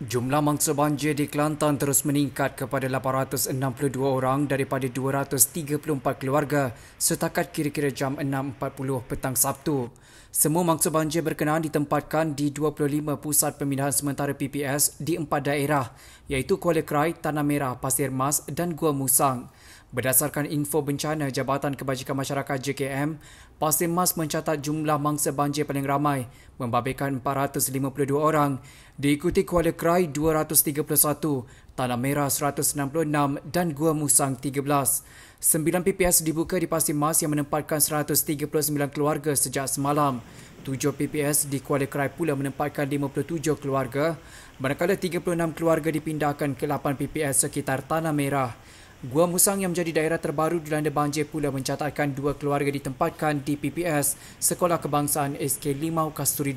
Jumlah mangsa banjir di Kelantan terus meningkat kepada 862 orang daripada 234 keluarga setakat kira-kira jam 6.40 petang Sabtu. Semua mangsa banjir berkenaan ditempatkan di 25 pusat pemindahan sementara PPS di empat daerah iaitu Kuala Krai, Tanah Merah, Pasir Mas dan Gua Musang. Berdasarkan info bencana Jabatan Kebajikan Masyarakat JKM, Pasir Mas mencatat jumlah mangsa banjir paling ramai membabitkan 452 orang diikuti Kuala Krai 231, Tanah Merah 166 dan Gua Musang 13. 9 PPS dibuka di Pasir Mas yang menempatkan 139 keluarga sejak semalam. 7 PPS di Kuala Krai pula menempatkan 57 keluarga, manakala 36 keluarga dipindahkan ke 8 PPS sekitar Tanah Merah. Gua Musang yang menjadi daerah terbaru dilanda banjir pula mencatatkan dua keluarga ditempatkan di PPS Sekolah Kebangsaan SK Limau Kasturi